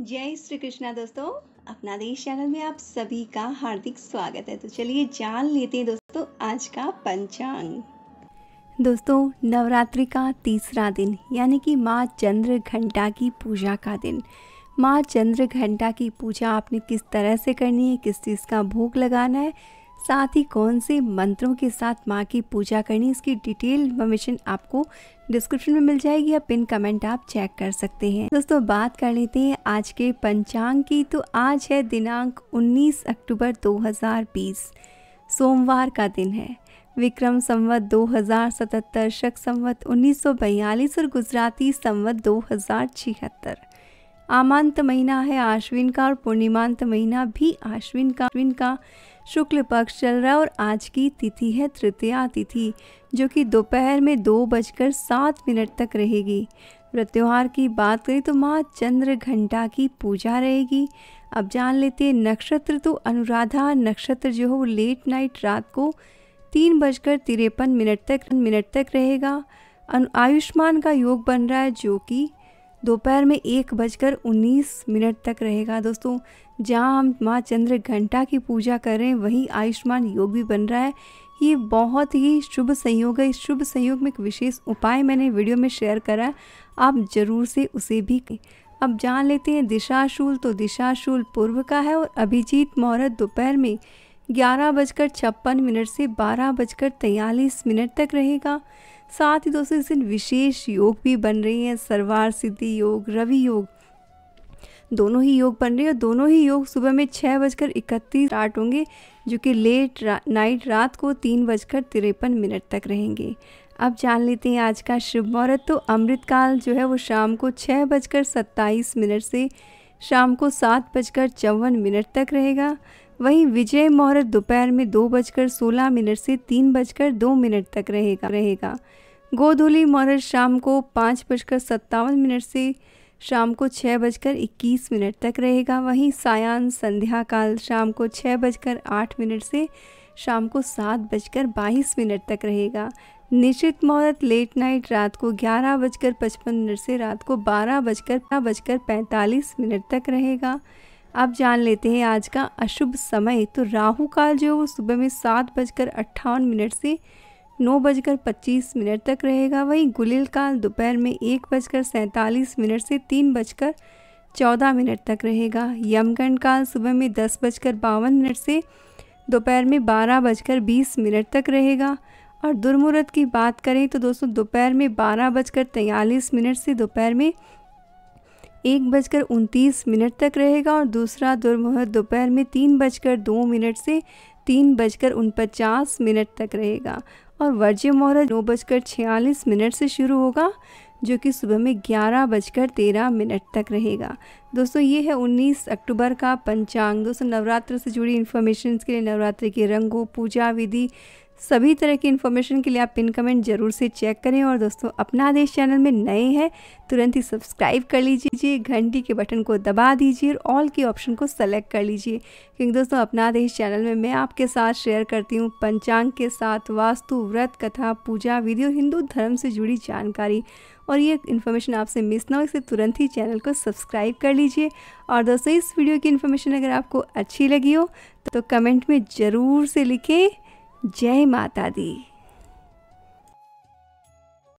जय श्री कृष्णा दोस्तों अपना देश चैनल में आप सभी का हार्दिक स्वागत है तो चलिए जान लेते हैं दोस्तों आज का पंचांग दोस्तों नवरात्रि का तीसरा दिन यानी कि माँ चंद्र घंटा की पूजा का दिन माँ चंद्र घंटा की पूजा आपने किस तरह से करनी है किस चीज़ का भोग लगाना है साथ ही कौन से मंत्रों के साथ माँ की पूजा करनी इसकी डिटेल इन्फॉर्मेशन आपको डिस्क्रिप्शन में मिल जाएगी या पिन कमेंट आप चेक कर सकते हैं दोस्तों बात कर लेते हैं आज के पंचांग की तो आज है दिनांक 19 अक्टूबर 2020 सोमवार का दिन है विक्रम संवत 2077 शक संवत 1942 और गुजराती संवत 2076 आमांत महीना है आश्विन का और पूर्णिमांत महीना भी आश्विन का आश्विन का शुक्ल पक्ष चल रहा है और आज की तिथि है तृतीया तिथि जो कि दोपहर में दो बजकर सात मिनट तक रहेगी त्योहार की बात करें तो माँ चंद्र घंटा की पूजा रहेगी अब जान लेते हैं नक्षत्र तो अनुराधा नक्षत्र जो है वो लेट नाइट रात को तीन बजकर तिरपन मिनट तक मिनट तक रहेगा आयुष्मान का योग बन रहा है जो कि दोपहर में एक बजकर उन्नीस मिनट तक रहेगा दोस्तों जहाँ हम माँ चंद्र घंटा की पूजा कर रहे हैं वहीं आयुष्मान योग भी बन रहा है ये बहुत ही शुभ संयोग है इस शुभ संयोग में एक विशेष उपाय मैंने वीडियो में शेयर करा आप ज़रूर से उसे भी अब जान लेते हैं दिशाशूल तो दिशाशूल पूर्व का है और अभिजीत मुहूर्त दोपहर में ग्यारह बजकर छप्पन मिनट से बारह बजकर तैंतालीस मिनट तक रहेगा साथ ही दोस्तों इस दिन विशेष योग भी बन रही हैं सरवार सिद्धि योग रवि योग दोनों ही योग बन रहे हैं और दोनों ही योग सुबह में छः बजकर इकतीस स्टार्ट होंगे जो कि लेट रा, नाइट रात को तीन बजकर तिरपन मिनट तक रहेंगे अब जान लेते हैं आज का शुभ मुहूर्त तो अमृतकाल जो है वो शाम को छः बजकर सत्ताईस मिनट से शाम को सात बजकर चौवन मिनट तक रहेगा वहीं विजय मुहूर्त दोपहर में दो बजकर सोलह मिनट से तीन बजकर दो मिनट तक रहेगा रहेगा गोधूली मुहूर्त शाम को पाँच बजकर सत्तावन मिनट से शाम को छः बजकर इक्कीस मिनट तक रहेगा वहीं सायान संध्या काल शाम को छः बजकर आठ मिनट से शाम को सात बजकर बाईस मिनट तक रहेगा निश्चित मुहूर्त लेट नाइट रात को ग्यारह बजकर पचपन मिनट से रात को बारह बजकर बजकर पैंतालीस मिनट तक रहेगा अब जान लेते हैं आज का अशुभ समय तो राहु काल जो है वो सुबह में सात बजकर अट्ठावन मिनट से नौ बजकर पच्चीस मिनट तक रहेगा वहीं गुलिल काल दोपहर में एक बजकर सैंतालीस मिनट से तीन बजकर चौदह मिनट तक रहेगा यमगण काल सुबह में दस बजकर बावन मिनट से दोपहर में बारह बजकर बीस मिनट तक रहेगा और दुर्मुहूर्त की बात करें तो दोस्तों दोपहर में बारह बजकर तैंतालीस मिनट से दोपहर में एक बजकर उनतीस मिनट तक रहेगा और दूसरा दुर्मुहूर्त दोपहर में तीन बजकर दो मिनट से तीन बजकर उनपचास मिनट तक रहेगा और वर्ज्य मुहूर्त नौ बजकर छियालीस मिनट से शुरू होगा जो कि सुबह में ग्यारह बजकर तेरह मिनट तक रहेगा दोस्तों ये है उन्नीस अक्टूबर का पंचांग दोस्तों नवरात्र से जुड़ी इन्फॉर्मेशन के लिए नवरात्रि के रंगों पूजा विधि सभी तरह की इन्फॉर्मेशन के लिए आप पिन कमेंट जरूर से चेक करें और दोस्तों अपना आदेश चैनल में नए हैं तुरंत ही सब्सक्राइब कर लीजिए घंटी के बटन को दबा दीजिए और ऑल के ऑप्शन को सेलेक्ट कर लीजिए क्योंकि दोस्तों अपना आदेश चैनल में मैं आपके साथ शेयर करती हूँ पंचांग के साथ वास्तु व्रत कथा पूजा वीडियो हिंदू धर्म से जुड़ी जानकारी और ये इन्फॉर्मेशन आपसे मिस ना हो इसे तुरंत ही चैनल को सब्सक्राइब कर लीजिए और दोस्तों इस वीडियो की इन्फॉर्मेशन अगर आपको अच्छी लगी हो तो कमेंट में ज़रूर से लिखें जय माता दी